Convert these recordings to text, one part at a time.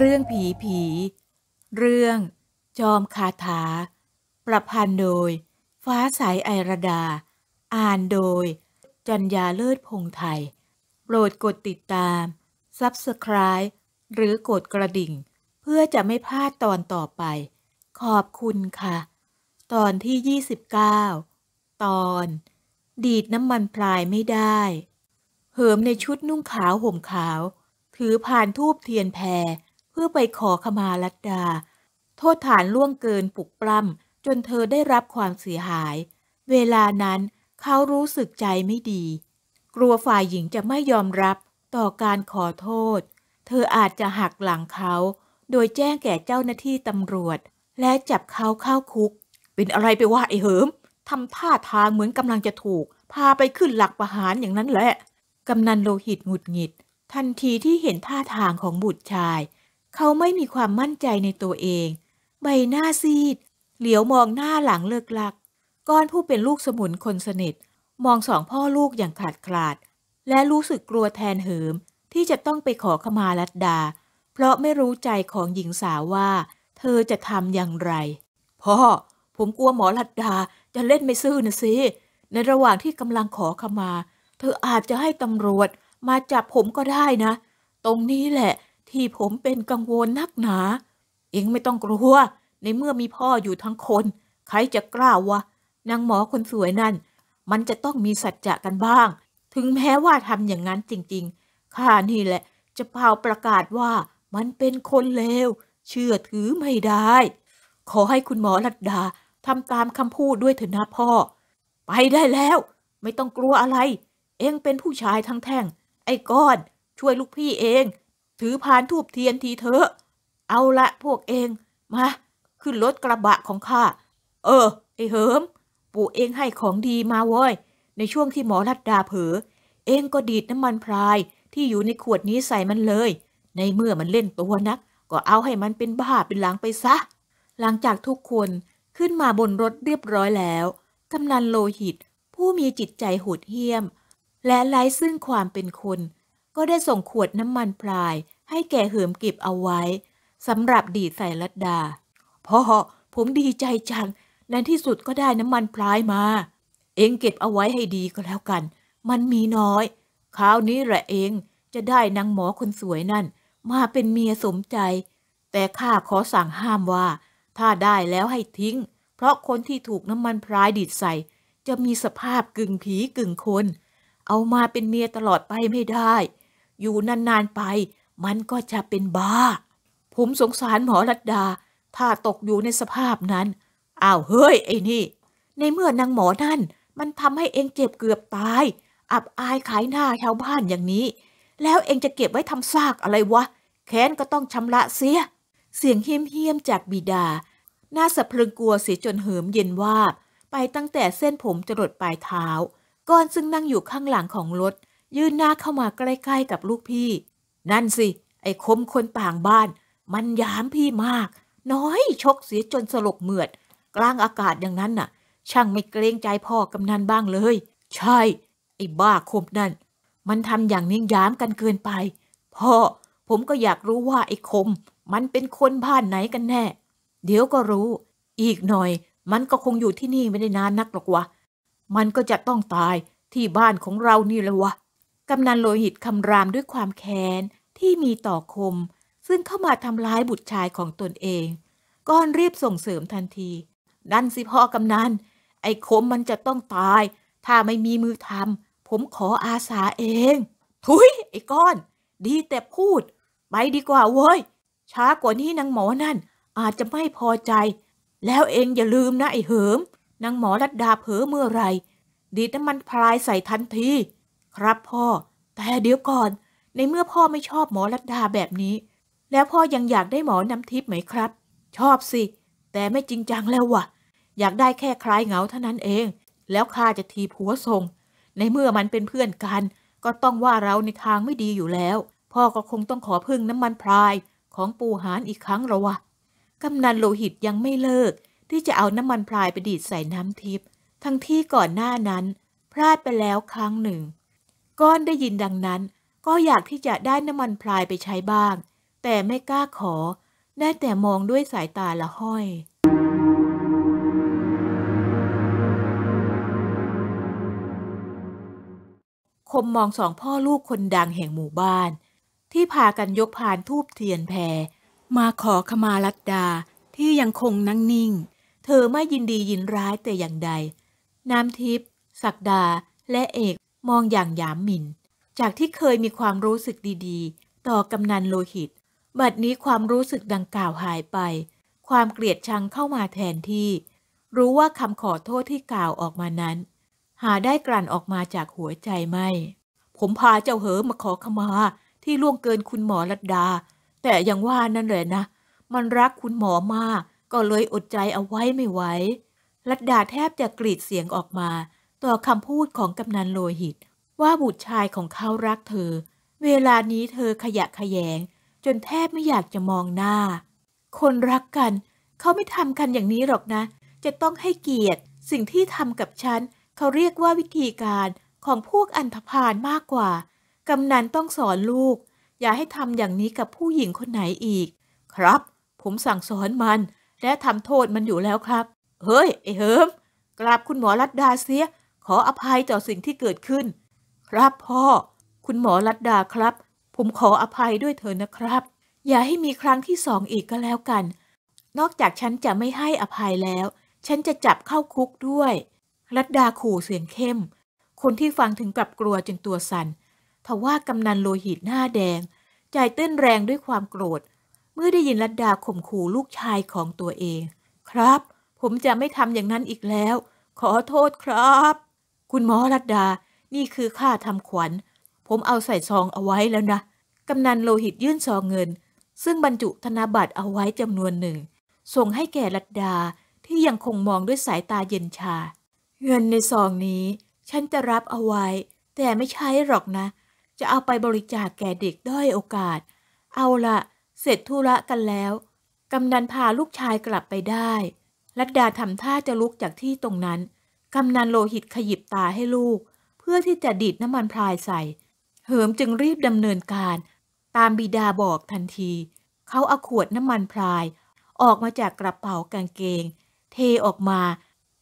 เรื่องผีผี เรื่อง จอมคาถา ประพันธ์โดย ฟ้าสายไอระดา อ่านโดย จัญญาเลิศพงไทยโปรดกดติดตาม Subscribe หรือกดกระดิ่ง เพื่อจะไม่พลาดตอนต่อไป ขอบคุณค่ะ ตอนที่ 29 ตอน ดีดน้ำมันพลายไม่ได้ เหิมในชุดนุ่งขาวห่มขาว ถือผ่านทูบเทียนแพรพื่อไปขอขมาลัดดา โทษฐานล่วงเกินปลุกปล้ำจนเธอได้รับความเสียหาย เวลานั้นเขารู้สึกใจไม่ดี กลัวฝ่ายหญิงจะไม่ยอมรับต่อการขอโทษ เธออาจจะหักหลังเขา โดยแจ้งแก่เจ้าหน้าที่ตำรวจ และจับเขาเข้าคุก เป็นอะไรไปว่าไอ้เหิมทำท่าทางเหมือนกำลังจะถูก พาไปขึ้นหลักประหารอย่างนั้นแหละกำนันโลหิตหงุดหงิด ทันทีที่เห็นท่าทางของบุตรชายเขาไม่มีความมั่นใจในตัวเอง ใบหน้าซีด เหลียวมองหน้าหลังเลิกลักก้อนผู้เป็นลูกสมุนคนสนิท มองสองพ่อลูกอย่างขาดขาดและรู้สึกกลัวแทนเหิมที่จะต้องไปขอขมาลัดดา เพราะไม่รู้ใจของหญิงสาวว่า เธอจะทำอย่างไร พ่อ ผมกลัวหมอลัดดาจะเล่นไม่ซื่อนะสิ ในระหว่างที่กำลังขอขมา เธออาจจะให้ตำรวจมาจับผมก็ได้นะ ตรงนี้แหละที่ผมเป็นกังวลนักหนา เองไม่ต้องกลัว ในเมื่อมีพ่ออยู่ทั้งคน ใครจะกล้าวะนางหมอคนสวยนั่นมันจะต้องมีสัจจะกันบ้าง ถึงแม้ว่าทำอย่างนั้นจริงๆ ข้านี่แหละจะพาวประกาศว่า มันเป็นคนเลว เชื่อถือไม่ได้ ขอให้คุณหมอรัตดาทำตามคำพูดด้วยเถอะนะพ่อ ไปได้แล้ว ไม่ต้องกลัวอะไร เองเป็นผู้ชายทั้งแท่ง ไอ้ก้อนช่วยลูกพี่เองถือพานทูบเทียนทีเถอะ เอาละพวกเอง มา ขึ้นรถกระบะของข้า เออ ไอเหิม ปู่เองให้ของดีมาว้ย ในช่วงที่หมอรัดดาเผลอเองก็ดีดน้ำมันพรายที่อยู่ในขวดนี้ใส่มันเลย ในเมื่อมันเล่นตัวนัก ก็เอาให้มันเป็นบ้าเป็นหลังไปซะ หลังจากทุกคนขึ้นมาบนรถเรียบร้อยแล้วกำนันโลหิต ผู้มีจิตใจโหดเหี้ยม และไร้ซึ่งความเป็นคนก็ได้ส่งขวดน้ำมันพลายให้แกเหิมกิบเอาไว้สำหรับดีใส่ลัดดาพ่อผมดีใจจังในที่สุดก็ได้น้ำมันพลายมา เองเก็บเอาไว้ให้ดีก็แล้วกัน มันมีน้อยคราวนี้แหละเองจะได้นางหมอคนสวยนั่นมาเป็นเมียสมใจ แต่ข้าขอสั่งห้ามว่า ถ้าได้แล้วให้ทิ้ง เพราะคนที่ถูกน้ำมันพลายดีดใส่ จะมีสภาพกึ่งผีกึ่งคนเอามาเป็นเมียตลอดไปไม่ได้อยู่นานๆไป มันก็จะเป็นบ้า ผมสงสารหมอรัตดดา ถ้าตกอยู่ในสภาพนั้น อ้าวเฮ้ย ไอ้นี่ ในเมื่อนางหมอนั่น มันทำให้เองเจ็บเกือบตาย อับอายขายหน้าชาวบ้านอย่างนี้ แล้วเองจะเก็บไว้ทำซากอะไรวะ แค้นก็ต้องชำระเสีย เสียงเฮี้ยมๆจากบิดา หน้าสะพรึงกลัวเสียจนเหิมเย็นว่า ไปตั้งแต่เส้นผมจรดปลายเท้า ก่อนซึ่งนั่งอยู่ข้างหลังของรถยื่นหน้าเข้ามาใกล้ ๆ กับลูกพี่ นั่นสิ ไอ้คมคนต่างบ้าน มันยามพี่มาก น้อยชกเสียจนสลบเหมือดกลางอากาศอย่างนั้นน่ะ ช่างไม่เกรงใจพ่อกำนันบ้างเลย ใช่ไอ้บ้าคมนั่นมันทำอย่างนี้ยามกันเกินไปพ่อผมก็อยากรู้ว่าไอ้คม มันเป็นคนบ้านไหนกันแน่ เดี๋ยวก็รู้ อีกหน่อย มันก็คงอยู่ที่นี่ไม่ได้นานนักหรอกวะมันก็จะต้องตายที่บ้านของเรานี่แหละวะกำนันโลหิตคำรามด้วยความแค้นที่มีต่อคมซึ่งเข้ามาทำร้ายบุตรชายของตนเอง ก้อนรีบส่งเสริมทันทีนั่นสิพ่อกำนัน ไอ้คมมันจะต้องตาย ถ้าไม่มีมือทำผมขออาสาเอง ทุยไอ้ก้อน ดีแต่พูด ไปดีกว่าเว้ย ช้ากว่านี้นางหมอนั่นอาจจะไม่พอใจ แล้วเองอย่าลืมนะไอ้เหิมนางหมอรัดดาเผลอเมื่อไรดีดน้ำมันพลายใส่ทันทีครับพ่อ แต่เดี๋ยวก่อน ในเมื่อพ่อไม่ชอบหมอรัตดาแบบนี้ แล้วพ่อยังอยากได้หมอน้ำทิพย์ไหมครับ ชอบสิ แต่ไม่จริงจังแล้ววะ่ะ อยากได้แค่คลายเหงาเท่านั้นเอง แล้วข้าจะทีผัวทรง ในเมื่อมันเป็นเพื่อนกัน ก็ต้องว่าเราในทางไม่ดีอยู่แล้ว พ่อก็คงต้องขอพึ่งน้ำมันพรายของปูหานอีกครั้งละวะกำนันโลหิตยังไม่เลิก ที่จะเอาน้ำมันพรายไปดีดใส่น้ำทิพย์ทั้งที่ก่อนหน้านั้น พลาดไปแล้วครั้งหนึ่งก้อนได้ยินดังนั้นก็อยากที่จะได้น้ำมันพลายไปใช้บ้าง แต่ไม่กล้าขอ ได้แต่มองด้วยสายตาละห้อย คมมองสองพ่อลูกคนดังแห่งหมู่บ้าน ที่พากันยกพานทูบเทียนแพร มาขอขมาลัดดาที่ยังคงนั่งนิ่ง เธอไม่ยินดียินร้ายแต่อย่างใด น้ำทิพย์ศักดา และเอกมองอย่างหยามหมิ่นจากที่เคยมีความรู้สึกดี ๆ ต่อกำนันโลหิตบัดนี้ความรู้สึกดังกล่าวหายไป ความเกลียดชังเข้ามาแทนที่ รู้ว่าคำขอโทษที่กล่าวออกมานั้น หาได้กลั่นออกมาจากหัวใจไม่ ผมพาเจ้าเหอมาขอขมา ที่ล่วงเกินคุณหมอรัดดา แต่อย่างว่านั่นแหละนะ มันรักคุณหมอมาก ก็เลยอดใจเอาไว้ไม่ไหวรัดดาแทบจะกรีดเสียงออกมาต่อคำพูดของกำนันโลหิต ว่าบุตรชายของเขารักเธอ เวลานี้เธอขยะขยง จนแทบไม่อยากจะมองหน้า คนรักกัน เขาไม่ทำกันอย่างนี้หรอกนะ จะต้องให้เกียรติสิ่งที่ทำกับฉันเขาเรียกว่าวิธีการของพวกอันธพาลมากกว่ากำนันต้องสอนลูก อย่าให้ทำอย่างนี้กับผู้หญิงคนไหนอีก ครับ ผมสั่งสอนมัน และทำโทษมันอยู่แล้วครับ เฮ้ยไอ้เฮิมกราบคุณหมอรัตดดาเสียขออภัยต่อสิ่งที่เกิดขึ้น ครับพ่อ คุณหมอรัตดาครับ ผมขออภัยด้วยเถินนะครับ อย่าให้มีครั้งที่สองอีกก็แล้วกัน นอกจากฉันจะไม่ให้อภัยแล้ว ฉันจะจับเข้าคุกด้วย รัตดาขู่เสียงเข้ม คนที่ฟังถึงกับกลัวจนตัวสัน่นทว่ากำนันโลหิตหน้าแดง ใจเต้นแรงด้วยความโกรธ เมื่อได้ยินรัตดาข่มขู่ลูกชายของตัวเอง ครับ ผมจะไม่ทำอย่างนั้นอีกแล้ว ขอโทษครับคุณหมอรัตดา นี่คือค่าทำขวัญ ผมเอาใส่ซองเอาไว้แล้วนะ กำนันโลหิตยื่นซองเงิน ซึ่งบรรจุธนาบัตรเอาไว้จำนวนหนึ่ง ส่งให้แก่รัตดา ที่ยังคงมองด้วยสายตาเย็นชา เงินในซองนี้ฉันจะรับเอาไว้ แต่ไม่ใช้หรอกนะ จะเอาไปบริจาคแก่เด็กด้อยโอกาส เอาละ เสร็จธุระกันแล้ว กำนันพาลูกชายกลับไปได้ รัตดาทำท่าจะลุกจากที่ตรงนั้นกำนันโลหิตขยิบตาให้ลูก เพื่อที่จะดีดน้ำมันพรายใส่ เหิมจึงรีบดำเนินการ ตามบิดาบอกทันที เขาเอาขวดน้ำมันพราย ออกมาจากกระเป๋ากางเกง เทออกมา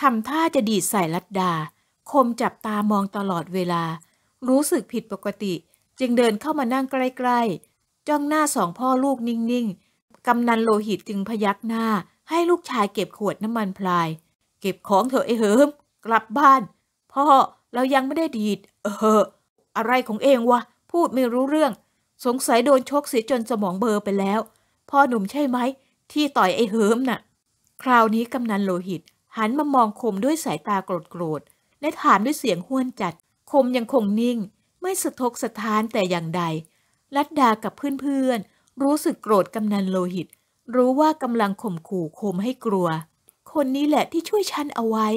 ทำท่าจะดีดใส่ลัดดา คมจับตามองตลอดเวลา รู้สึกผิดปกติ จึงเดินเข้ามานั่งใกล้ ๆ จ้องหน้าสองพ่อลูกนิ่งๆ กำนันโลหิตจึงพยักหน้าให้ลูกชายเก็บขวดน้ำมันพลาย เก็บของเถอะไอ้เหิมกลับบ้าน พ่อเรายังไม่ได้ดีด เอออะไรของเองวะ พูดไม่รู้เรื่อง สงสัยโดนชกเสียจนสมองเบอร์ไปแล้ว พ่อหนุ่มใช่ไหมที่ต่อยไอ้เหิมนะ่ะ คราวนี้กำนันโลหิต หันมามองคมด้วยสายตาโกรธๆและถามด้วยเสียงห้วนจัด คมยังคงนิ่ง ไม่สะทกสะท้านแต่อย่างใดลัดดากับเพื่อนๆ รู้สึกโกรธกำนันโลหิต รู้ว่ากำลังข่มขู่คมให้กลัว คนนี้แหละที่ช่วยฉันเอาไว้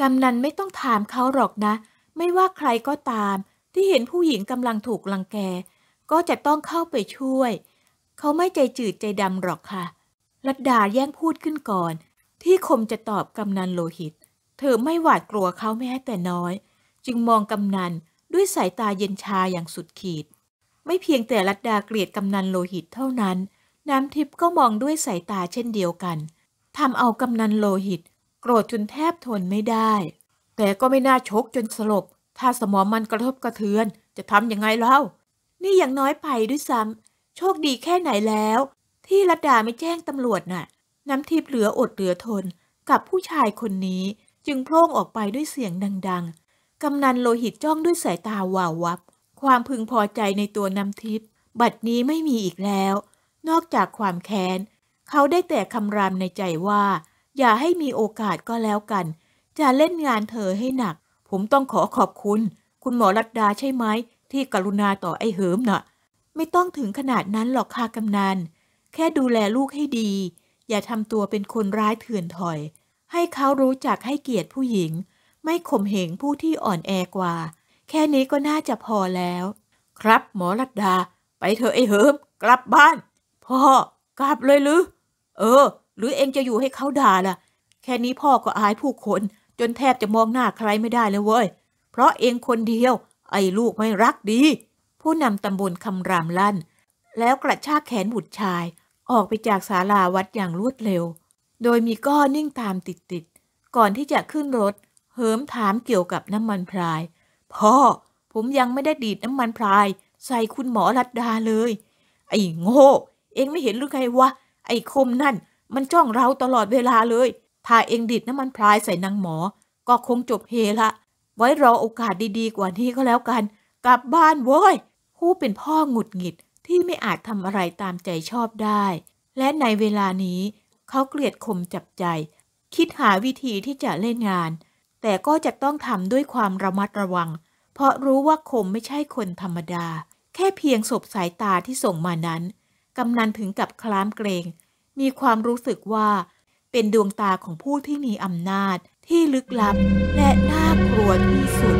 กำนันไม่ต้องถามเขาหรอกนะ ไม่ว่าใครก็ตาม ที่เห็นผู้หญิงกำลังถูกลังแก ก็จะต้องเข้าไปช่วย เขาไม่ใจจืดใจดำหรอกค่ะรัดดาแย่งพูดขึ้นก่อน ที่คมจะตอบกำนันโลหิต เธอไม่หวาดกลัวเขาแม้แต่น้อย จึงมองกำนันด้วยสายตาเย็นชาอย่างสุดขีด ไม่เพียงแต่รัดดาเกลียดกำนันโลหิตเท่านั้น น้ำทิพย์ก็มองด้วยสายตาเช่นเดียวกันทำเอากำนันโลหิตโกรธจนแทบทนไม่ได้ แต่ก็ไม่น่าชกจนสลบ ถ้าสมองมันกระทบกระเทือน จะทำยังไงเล่านี่อย่างน้อยไปด้วยซ้ำ โชคดีแค่ไหนแล้ว ที่ระดาไม่แจ้งตำรวจน่ะ น้ำทิพย์เหลืออดเหลือทน กับผู้ชายคนนี้จึงโพล่งออกไปด้วยเสียงดัง ๆกำนันโลหิตจ้องด้วยสายตาวาววับ ความพึงพอใจในตัวน้ำทิพย์บัดนี้ไม่มีอีกแล้ว นอกจากความแค้นเขาได้แต่คำรามในใจว่าอย่าให้มีโอกาสก็แล้วกัน จะเล่นงานเธอให้หนัก ผมต้องขอขอบคุณ คุณหมอรัตดาใช่ไหมที่กรุณาต่อไอ้เหิมนะ่ะ ไม่ต้องถึงขนาดนั้นหรอกค่ะกำนันแค่ดูแลลูกให้ดี อย่าทำตัวเป็นคนร้ายเถื่อนถอย ให้เขารู้จักให้เกียรติผู้หญิง ไม่ข่มเหงผู้ที่อ่อนแอกว่า แค่นี้ก็น่าจะพอแล้ว ครับหมอรัตดา ไปเถอะไอ้เหิมกลับบ้านพ่อกลับเลยหรือ เออหรือเองจะอยู่ให้เขาด่าล่ะ แค่นี้พ่อก็อายผู้คนจนแทบจะมองหน้าใครไม่ได้เลยเว้ย เพราะเองคนเดียว ไอ้ลูกไม่รักดี ผู้นำตำบลคำรามลั่น แล้วกระชากแขนบุตรชาย ออกไปจากศาลาวัดอย่างรวดเร็ว โดยมีก้อนนิ่งตามติดๆก่อนที่จะขึ้นรถเหิมถามเกี่ยวกับน้ำมันพราย พ่อ ผมยังไม่ได้ดีดน้ำมันพราย ใส่คุณหมอรัตดาเลยไอ้โง่เองไม่เห็นหรือไงวะไอ้คมนั่นมันจ้องเราตลอดเวลาเลย ถ้าเองดิดน้ำมันพลายใส่นางหมอ ก็คงจบเฮละ ไว้รอโอกาสดีๆกว่านี้ก็แล้วกัน กลับบ้านเว้ยผู้เป็นพ่อหงุดหงิด ที่ไม่อาจทำอะไรตามใจชอบได้ และในเวลานี้ เขาเกลียดข่มจับใจ คิดหาวิธีที่จะเล่นงาน แต่ก็จะต้องทำด้วยความระมัดระวัง เพราะรู้ว่าคมไม่ใช่คนธรรมดา แค่เพียงสบสายตาที่ส่งมานั้นกำนันถึงกับคล้ามเกรงมีความรู้สึกว่าเป็นดวงตาของผู้ที่มีอำนาจที่ลึกลับและน่ากลัวที่สุด